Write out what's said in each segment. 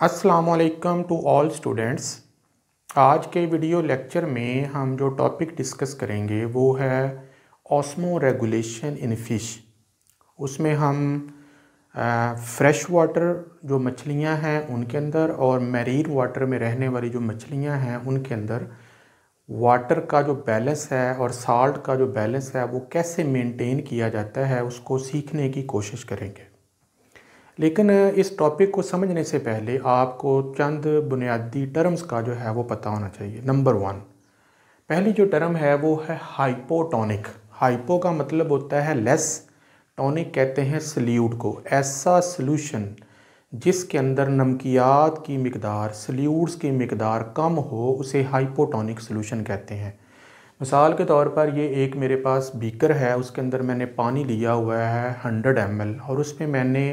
असलकम to all students आज के वीडियो लेक्चर में हम जो टॉपिक डिस्कस करेंगे वो है ऑस्मो रेगुलेशन इन फ़िश उसमें हम फ्रेश वाटर जो मछलियां हैं उनके अंदर और मैरीन वाटर में रहने वाली जो मछलियां हैं उनके अंदर वाटर का जो बैलेंस है और साल्ट का जो बैलेंस है वो कैसे मेंटेन किया जाता है उसको सीखने की कोशिश करेंगे लेकिन इस टॉपिक को समझने से पहले आपको चंद बुनियादी टर्म्स का जो है वो पता होना चाहिए नंबर वन पहली जो टर्म है वो है हाइपोटोनिक हाइपो का मतलब होता है लेस टॉनिक कहते हैं सल्यूट को ऐसा सल्यूशन जिसके अंदर नमकियात की मकदार सल्यूट्स की मकदार कम हो उसे हाइपोटॉनिक सल्यूशन कहते हैं मिसाल के तौर पर ये एक मेरे पास बीकर है उसके अंदर मैंने पानी लिया हुआ है हंड्रेड एम और उसमें मैंने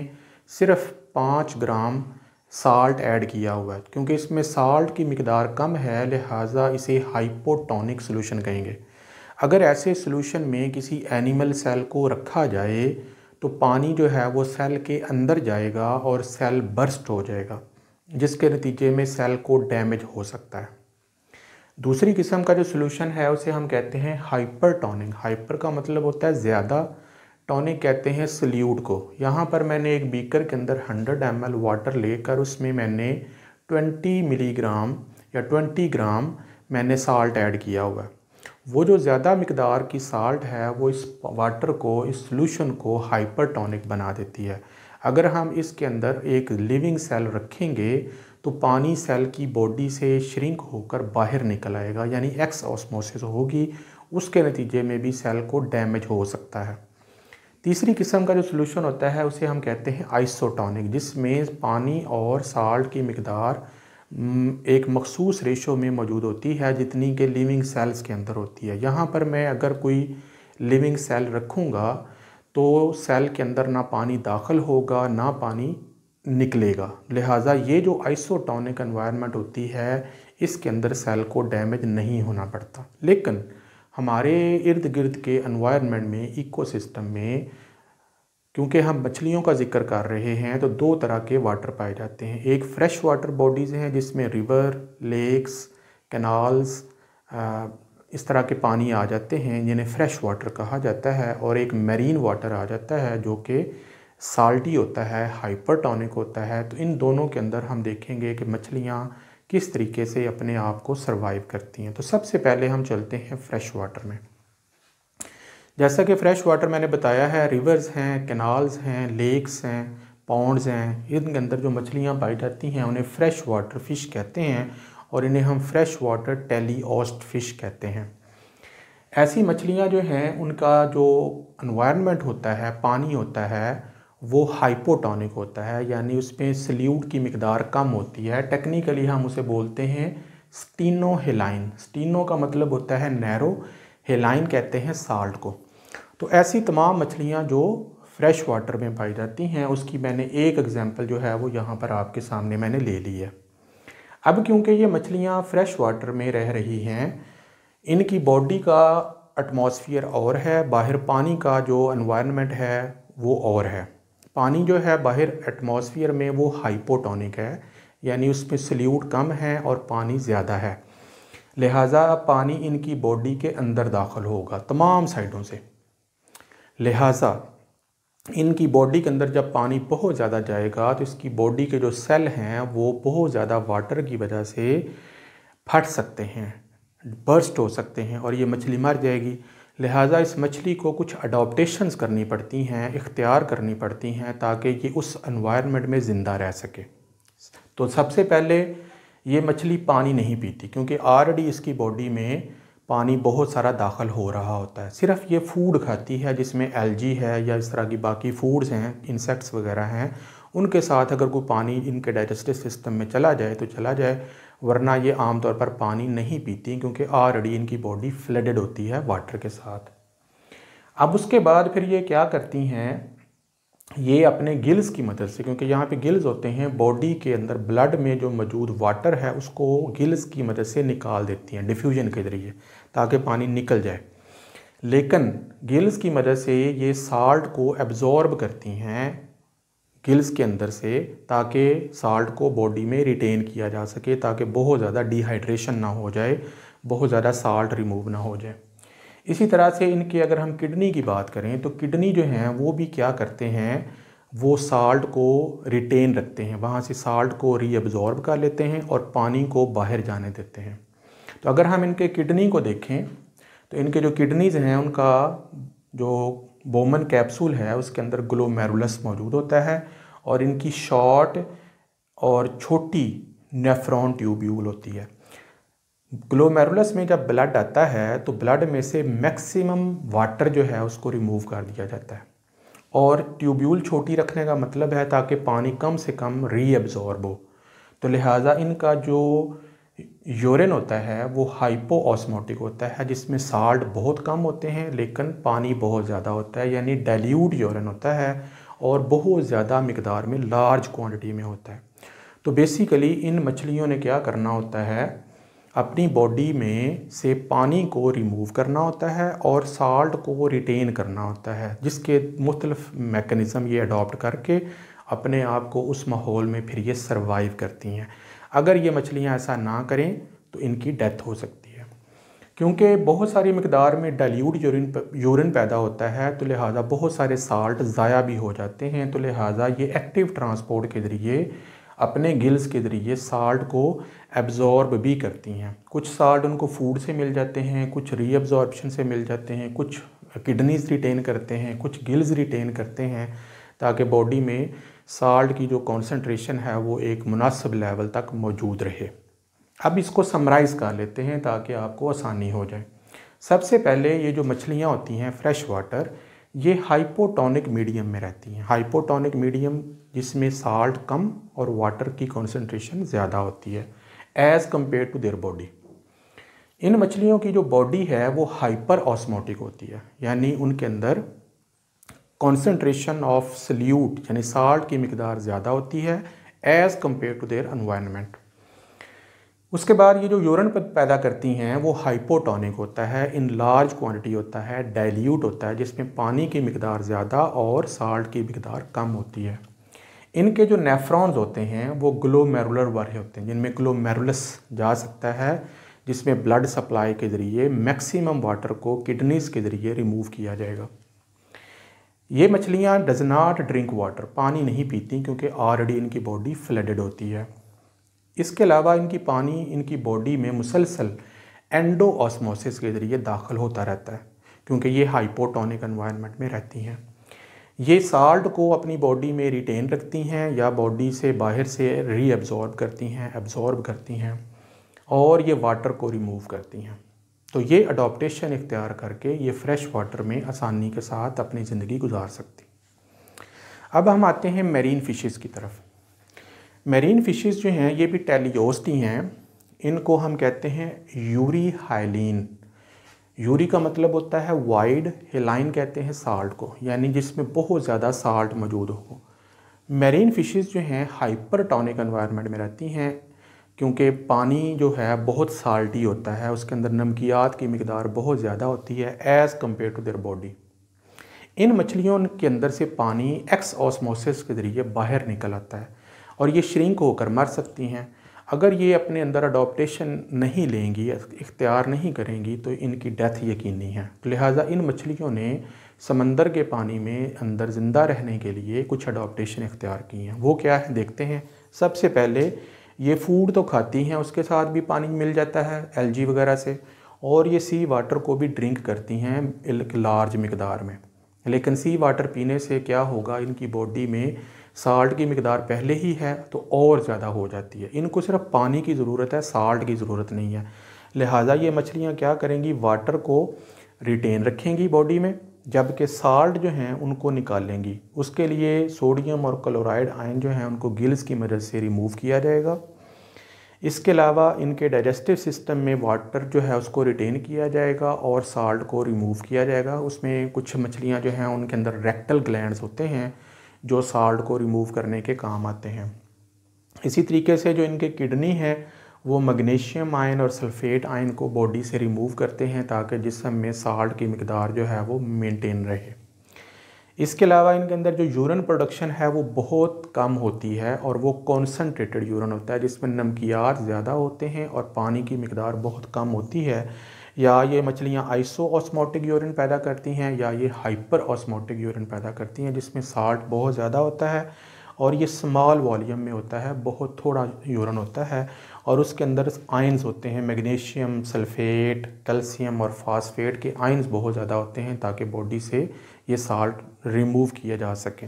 सिर्फ पाँच ग्राम साल्ट ऐड किया हुआ है क्योंकि इसमें साल्ट की मकदार कम है लिहाजा इसे हाइपोटॉनिक सोल्यूशन कहेंगे अगर ऐसे सोल्यूशन में किसी एनिमल सेल को रखा जाए तो पानी जो है वो सेल के अंदर जाएगा और सेल बर्स्ट हो जाएगा जिसके नतीजे में सेल को डैमेज हो सकता है दूसरी किस्म का जो सोल्यूशन है उसे हम कहते हैं हाइपर टॉनिक हाइपर का मतलब होता है ज़्यादा टॉनिक कहते हैं सल्यूट को यहाँ पर मैंने एक बीकर के अंदर 100 एम वाटर लेकर उसमें मैंने 20 मिलीग्राम या 20 ग्राम मैंने साल्ट ऐड किया हुआ है वो जो ज़्यादा मकदार की साल्ट है वो इस वाटर को इस सोलूशन को हाइपरटॉनिक बना देती है अगर हम इसके अंदर एक लिविंग सेल रखेंगे तो पानी सेल की बॉडी से श्रिंक होकर बाहर निकल आएगा यानी एक्स ऑस्मोसिस होगी उसके नतीजे में भी सेल को डैमेज हो सकता है तीसरी किस्म का जो सोल्यूशन होता है उसे हम कहते हैं आइसोटॉनिक जिसमें पानी और साल्ट की मकदार हम्म, एक मखसूस रेशो में मौजूद होती है जितनी के लिविंग सेल्स के अंदर होती है यहाँ पर मैं अगर कोई लिविंग सेल रखूँगा तो सेल के अंदर ना पानी दाखिल होगा ना पानी निकलेगा लिहाजा ये जो आइसोटॉनिक इन्वायरमेंट होती है इसके अंदर सेल को डैमेज नहीं होना पड़ता लेकिन हमारे इर्द गिर्द के एनवायरनमेंट में इकोसिस्टम में क्योंकि हम मछलियों का जिक्र कर रहे हैं तो दो तरह के वाटर पाए जाते हैं एक फ्रेश वाटर बॉडीज़ हैं जिसमें रिवर लेक्स कैनाल्स इस तरह के पानी आ जाते हैं जिन्हें फ्रेश वाटर कहा जाता है और एक मेरीन वाटर आ जाता है जो कि साल्टी होता है हाइपरटॉनिक होता है तो इन दोनों के अंदर हम देखेंगे कि मछलियाँ किस तरीके से अपने आप को सर्वाइव करती हैं तो सबसे पहले हम चलते हैं फ्रेश वाटर में जैसा कि फ़्रेश वाटर मैंने बताया है रिवर्स हैं कैनाल्स हैं लेक्स हैं पौंडस हैं इनके अंदर जो मछलियाँ पाई जाती हैं उन्हें फ़्रेश वाटर फ़िश कहते हैं और इन्हें हम fresh water teleost fish कहते हैं ऐसी मछलियाँ जो हैं उनका जो इन्वायरमेंट होता है पानी होता है वो हाइपोटोनिक होता है यानी उसमें सल्यूट की मकदार कम होती है टेक्निकली हम उसे बोलते हैं स्टीनो हिलाइन स्टीनो का मतलब होता है नैरो हिलाइन कहते हैं साल्ट को तो ऐसी तमाम मछलियाँ जो फ्रेश वाटर में पाई जाती हैं उसकी मैंने एक एग्ज़ाम्पल जो है वो यहाँ पर आपके सामने मैंने ले ली है अब क्योंकि ये मछलियाँ फ्रेश वाटर में रह रही हैं इनकी बॉडी का एटमॉस्फियर और है बाहर पानी का जो इन्वायरमेंट है वो और है पानी जो है बाहर एटमॉस्फियर में वो हाइपोटोनिक है यानी उसमें सल्यूट कम है और पानी ज़्यादा है लिहाजा पानी इनकी बॉडी के अंदर दाखिल होगा तमाम साइडों से लिहाजा इनकी बॉडी के अंदर जब पानी बहुत ज़्यादा जाएगा तो इसकी बॉडी के जो सेल हैं वो बहुत ज़्यादा वाटर की वजह से फट सकते हैं बर्स्ट हो सकते हैं और ये मछली मर जाएगी लिहाजा इस मछली को कुछ अडोप्टेशंस करनी पड़ती हैं इख्तियार करनी पड़ती हैं ताकि ये उस इन्वायरमेंट में ज़िंदा रह सके तो सबसे पहले ये मछली पानी नहीं पीती क्योंकि ऑलरेडी इसकी बॉडी में पानी बहुत सारा दाखिल हो रहा होता है सिर्फ ये फूड खाती है जिसमें एलजी है या इस तरह की बाकी फूड्स हैं इंसेक्ट्स वगैरह हैं उनके साथ अगर कोई पानी इनके डाइजेस्टिव सिस्टम में चला जाए तो चला जाए वरना ये आमतौर पर पानी नहीं पीती क्योंकि ऑलरेडी इनकी बॉडी फ्लडेड होती है वाटर के साथ अब उसके बाद फिर ये क्या करती हैं ये अपने गिल्स की मदद से क्योंकि यहाँ पे गिल्स होते हैं बॉडी के अंदर ब्लड में जो मौजूद वाटर है उसको गिल्स की मदद से निकाल देती हैं डिफ्यूजन के ज़रिए ताकि पानी निकल जाए लेकिन गिल्स की मदद से ये साल्ट को एब्ज़ॉर्ब करती हैं गिल्स के अंदर से ताकि साल्ट को बॉडी में रिटेन किया जा सके ताकि बहुत ज़्यादा डिहाइड्रेशन ना हो जाए बहुत ज़्यादा साल्ट रिमूव ना हो जाए इसी तरह से इनके अगर हम किडनी की बात करें तो किडनी जो हैं वो भी क्या करते हैं वो साल्ट को रिटेन रखते हैं वहाँ से साल्ट को रीअब्ज़ॉर्ब कर लेते हैं और पानी को बाहर जाने देते हैं तो अगर हम इनके किडनी को देखें तो इनके जो किडनीज हैं उनका जो बोमन कैप्सूल है उसके अंदर ग्लोमेरुलस मौजूद होता है और इनकी शॉर्ट और छोटी नेफ्रॉन ट्यूब्यूल होती है ग्लोमेरुलस में जब ब्लड आता है तो ब्लड में से मैक्सिमम वाटर जो है उसको रिमूव कर दिया जाता है और ट्यूब्यूल छोटी रखने का मतलब है ताकि पानी कम से कम रीअब्ज़ॉर्ब हो तो लिहाजा इनका जो यूरिन होता है वो हाइपो ऑस्मोटिक होता है जिसमें साल्ट बहुत कम होते हैं लेकिन पानी बहुत ज़्यादा होता है यानी डाइल्यूट यूरिन होता है और बहुत ज़्यादा मकदार में लार्ज क्वांटिटी में होता है तो बेसिकली इन मछलियों ने क्या करना होता है अपनी बॉडी में से पानी को रिमूव करना होता है और साल्ट को रिटेन करना होता है जिसके मुख्तलफ़ मेकनिज़म ये अडॉप्ट करके अपने आप को उस माहौल में फिर ये सर्वाइव करती हैं अगर ये मछलियाँ ऐसा ना करें तो इनकी डेथ हो सकती है क्योंकि बहुत सारी मकदार में डाइल्यूट यूरिन यूरिन पैदा होता है तो लिहाजा बहुत सारे साल्ट ज़ाया भी हो जाते हैं तो लिहाजा ये एक्टिव ट्रांसपोर्ट के ज़रिए अपने गिल्स के ज़रिए साल्ट को एब्ज़ॉर्ब भी करती हैं कुछ साल्ट उनको फूड से मिल जाते हैं कुछ रीअब्ज़ॉर्बशन से मिल जाते हैं कुछ किडनीज़ रिटेन करते हैं कुछ गिल्स रिटेन करते हैं ताकि बॉडी में साल्ट की जो कॉन्सेंट्रेशन है वो एक मुनासिब लेवल तक मौजूद रहे अब इसको समराइज़ कर लेते हैं ताकि आपको आसानी हो जाए सबसे पहले ये जो मछलियाँ होती हैं फ्रेश वाटर ये हाइपोटोनिक मीडियम में रहती हैं हाइपोटोनिक मीडियम जिसमें साल्ट कम और वाटर की कॉन्सेंट्रेशन ज़्यादा होती है as compared to their body इन मछलियों की जो बॉडी है वो हाइपर ऑस्मोटिक होती है यानी उनके अंदर कॉन्सेंट्रेशन ऑफ सल्यूट यानी साल्ट की मकदार ज़्यादा होती है as compared to their environment उसके बाद ये जो यूरन पैदा करती हैं वो हाइपोटॉनिक होता है इन लार्ज क्वांटिटी होता है डाइल्यूट होता है जिसमें पानी की मकदार ज़्यादा और साल्ट की मकदार कम होती है इनके जो नेफ्रॉन्स होते हैं वो ग्लोमेरुलर वाले होते हैं जिनमें ग्लोमेरुलस जा सकता है जिसमें ब्लड सप्लाई के ज़रिए मैक्सिमम वाटर को किडनीज़ के ज़रिए रिमूव किया जाएगा ये मछलियाँ डज नाट ड्रिंक वाटर पानी नहीं पीती क्योंकि ऑलरेडी इनकी बॉडी फ्लडेड होती है इसके अलावा इनकी पानी इनकी बॉडी में मुसलसल एंडो ऑसमोसिस के ज़रिए दाखिल होता रहता है क्योंकि ये हाइपोटोनिक इन्वायरमेंट में रहती हैं ये साल्ट को अपनी बॉडी में रिटेन रखती हैं या बॉडी से बाहर से रीअब्ज़ॉर्ब करती हैं एब्ज़ॉर्ब करती हैं और ये वाटर को रिमूव करती हैं तो ये अडोप्टेशन इख्तियार करके ये फ्रेश वाटर में आसानी के साथ अपनी ज़िंदगी गुजार सकती अब हम आते हैं मेरीन फ़िशेस की तरफ मेरीन फ़िशेस जो हैं ये भी टेलीओस्टी हैं इनको हम कहते हैं यूरी हाइलिन यूरी का मतलब होता है वाइड हेलाइन कहते हैं साल्ट को यानी जिसमें बहुत ज़्यादा साल्ट मौजूद हो मेरीन फिशेस जो हैं हाइपरटोनिक इन्वायरमेंट में रहती हैं क्योंकि पानी जो है बहुत साल्टी होता है उसके अंदर नमकियात की मकदार बहुत ज़्यादा होती है as compared to their body इन मछलियों के अंदर से पानी एक्स ऑसमोसिस के ज़रिए बाहर निकल आता है और ये श्रिंक होकर मर सकती हैं अगर ये अपने अंदर अडोप्टेशन नहीं लेंगी इख्तियार नहीं करेंगी तो इनकी डेथ यकीनी है लिहाजा इन मछलियों ने समंदर के पानी में अंदर ज़िंदा रहने के लिए कुछ अडोप्टशन इख्तियार की हैं वो क्या है देखते हैं सबसे पहले ये फूड तो खाती हैं उसके साथ भी पानी मिल जाता है एलजी वगैरह से और ये सी वाटर को भी ड्रिंक करती हैं लार्ज मकदार में लेकिन सी वाटर पीने से क्या होगा इनकी बॉडी में साल्ट की मकदार पहले ही है तो और ज़्यादा हो जाती है इनको सिर्फ पानी की ज़रूरत है साल्ट की ज़रूरत नहीं है लिहाजा ये मछलियाँ क्या करेंगी वाटर को रिटेन रखेंगी बॉडी में जबकि साल्ट जो हैं उनको निकालेंगी उसके लिए सोडियम और क्लोराइड आयन जो हैं उनको गिल्स की मदद से रिमूव किया जाएगा इसके अलावा इनके डाइजेस्टिव सिस्टम में वाटर जो है उसको रिटेन किया जाएगा और साल्ट को रिमूव किया जाएगा उसमें कुछ मछलियां जो हैं उनके अंदर रेक्टल ग्लैंड्स होते हैं जो साल्ट को रिमूव करने के काम आते हैं इसी तरीके से जो इनके किडनी है वो मैग्नीशियम आयन और सल्फेट आयन को बॉडी से रिमूव करते हैं ताकि जिसम में साल्ट की मकदार जो है वो मेनटेन रहे इसके अलावा इनके अंदर जो यूरन प्रोडक्शन है वो बहुत कम होती है और वो कॉन्सनट्रेटेड यूरन होता है जिसमें नमकियात ज़्यादा होते हैं और पानी की मकदार बहुत कम होती है या ये मछलियाँ आइसो ऑस्मोटिक यूरिन पैदा करती हैं या ये हाइपर ऑस्मोटिक यूरिन पैदा करती हैं जिसमें साल्ट बहुत ज़्यादा होता है और ये स्मॉल वॉल्यूम में होता है बहुत थोड़ा यूरन होता है और उसके अंदर आयंस होते हैं मैग्नीशियम सल्फेट कैल्शियम और फास्फेट के आयंस बहुत ज़्यादा होते हैं ताकि बॉडी से ये साल्ट रिमूव किया जा सके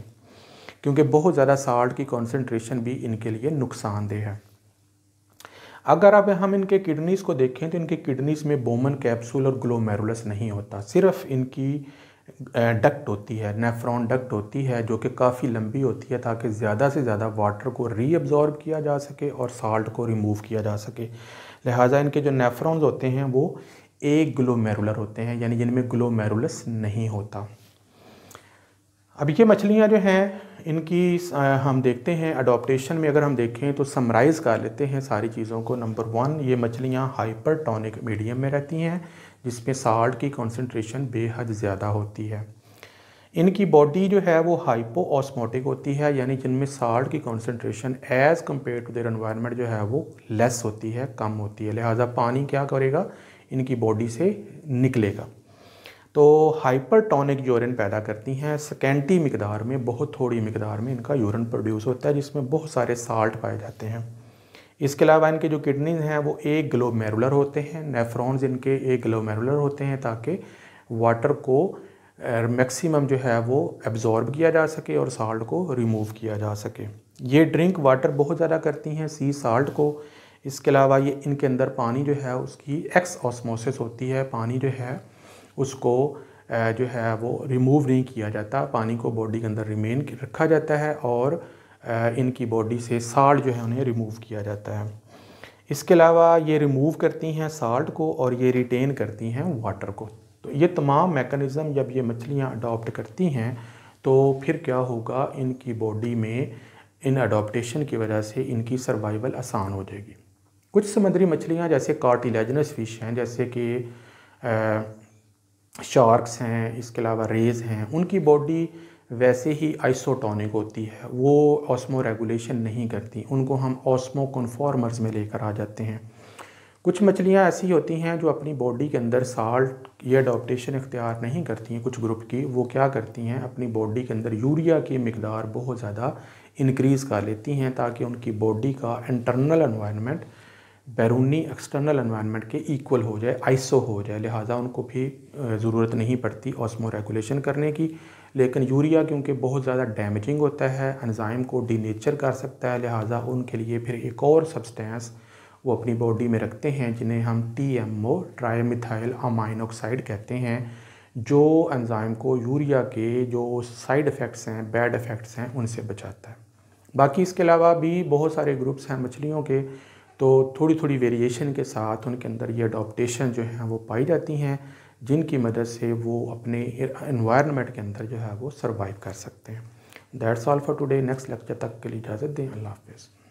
क्योंकि बहुत ज़्यादा साल्ट की कॉन्सेंट्रेशन भी इनके लिए नुकसानदेह है अगर अब हम इनके किडनीज़ को देखें तो इनके किडनीज़ में बोमन कैप्सूल और ग्लोमेरुलस नहीं होता सिर्फ इनकी डक्ट होती है नेफ्रॉन डक्ट होती है जो कि काफ़ी लंबी होती है ताकि ज़्यादा से ज़्यादा वाटर को रीअब्ज़ॉर्ब किया जा सके और साल्ट को रिमूव किया जा सके लिहाजा इनके जो नेफ्रॉन्स होते हैं वो एक ग्लोमेरुलर होते हैं यानी जिनमें ग्लोमेरुलस नहीं होता अब ये मछलियाँ जो हैं इनकी हम देखते हैं अडोप्टेशन में अगर हम देखें तो समराइज़ कर लेते हैं सारी चीज़ों को नंबर वन ये मछलियाँ हाइपर टॉनिक मीडियम में रहती हैं जिसमें साल्ट की कॉन्सेंट्रेशन बेहद ज़्यादा होती है इनकी बॉडी जो है वो हाइपो ऑस्मोटिक होती है यानी जिनमें साल्ट की concentration as compared to their environment जो है वो लेस होती है कम होती है लिहाजा पानी क्या करेगा इनकी बॉडी से निकलेगा तो हाइपरटोनिक यूरिन पैदा करती हैं सेकेंटी मकदार में बहुत थोड़ी मकदार में इनका यूरिन प्रोड्यूस होता है जिसमें बहुत सारे साल्ट पाए जाते हैं इसके अलावा इनके जो किडनीज हैं वो एक ग्लोमेरुलर होते हैं नेफ्रॉन्स इनके एक ग्लोमेरुलर होते हैं ताकि वाटर को मैक्सिमम जो है वो एब्जॉर्ब किया जा सके और साल्ट को रिमूव किया जा सके ये ड्रिंक वाटर बहुत ज़्यादा करती हैं सी साल्ट को इसके अलावा ये इनके अंदर पानी जो है उसकी एक्स ऑस्मोसिस होती है पानी जो है उसको जो है वो रिमूव नहीं किया जाता पानी को बॉडी के अंदर रिमेन रखा जाता है और इनकी बॉडी से साल्ट जो है उन्हें रिमूव किया जाता है इसके अलावा ये रिमूव करती हैं साल्ट को और ये रिटेन करती हैं वाटर को तो ये तमाम मेकनिज़म जब ये मछलियाँ अडोप्ट करती हैं तो फिर क्या होगा इनकी बॉडी में इन अडोप्टेशन की वजह से इनकी सर्वाइवल आसान हो जाएगी कुछ समुद्री मछलियाँ जैसे कार्टिलेजनस फिश हैं जैसे कि शार्क्स हैं इसके अलावा रेज हैं उनकी बॉडी वैसे ही आइसोटॉनिक होती है वो ऑस्मो रेगुलेशन नहीं करती उनको हम ऑस्मो कन्फॉर्मर्स में लेकर आ जाते हैं कुछ मछलियाँ ऐसी होती हैं जो अपनी बॉडी के अंदर साल्ट या डॉप्टेशन इख्तियार नहीं करती हैं कुछ ग्रुप की वो क्या करती हैं अपनी बॉडी के अंदर यूरिया की मकदार बहुत ज़्यादा इनक्रीज़ कर लेती हैं ताकि उनकी बॉडी का इंटरनल इन्वायरमेंट बैरूनी एक्सटर्नल एनवायरनमेंट के इक्वल हो जाए आइसो हो जाए लिहाजा उनको भी ज़रूरत नहीं पड़ती ऑस्मो रेगुलेशन करने की लेकिन यूरिया क्योंकि बहुत ज़्यादा डैमेजिंग होता है एनजाइम को डीनेचर कर सकता है लिहाजा उनके लिए फिर एक और सब्सटेंस वो अपनी बॉडी में रखते हैं जिन्हें हम T M O trimethylamine oxide कहते हैं जो एंजाइम को यूरिया के जो साइड इफ़ेक्ट्स हैं बैड इफ़ेक्ट्स हैं उनसे बचाता है बाकी इसके अलावा भी बहुत सारे ग्रुप्स हैं मछलियों के तो थोड़ी थोड़ी वेरिएशन के साथ उनके अंदर ये अडोप्टेशन जो हैं वो पाई जाती हैं जिनकी मदद से वो अपने इन्वायरमेंट के अंदर जो है वो सर्वाइव कर सकते हैं that's all for today next lecture तक के लिए इजाज़त दें अल्लाह हाफिज़